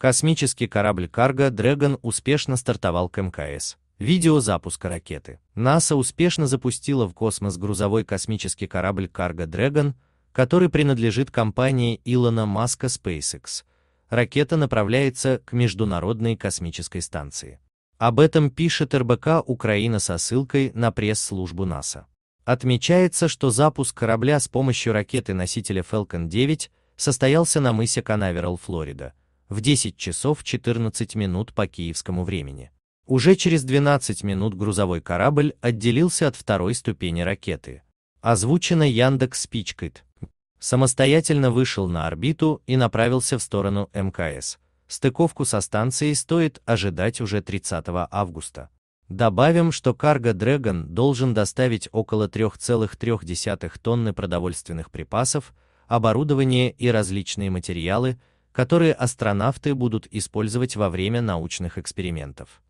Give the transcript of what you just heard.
Космический корабль «Карго Dragon успешно стартовал к МКС. Видео запуска ракеты. НАСА успешно запустила в космос грузовой космический корабль «Карго Dragon, который принадлежит компании Илона Маска SpaceX. Ракета направляется к Международной космической станции. Об этом пишет РБК Украина со ссылкой на пресс-службу НАСА. Отмечается, что запуск корабля с помощью ракеты-носителя Falcon 9 состоялся на мысе Канаверал, Флорида, в 10 часов 14 минут по киевскому времени. Уже через 12 минут грузовой корабль отделился от второй ступени ракеты. Озвучено Яндекс Спичкит. Самостоятельно вышел на орбиту и направился в сторону МКС. Стыковку со станцией стоит ожидать уже 30 августа. Добавим, что Cargo Dragon должен доставить около 3,3 тонны продовольственных припасов, оборудование и различные материалы, которые астронавты будут использовать во время научных экспериментов.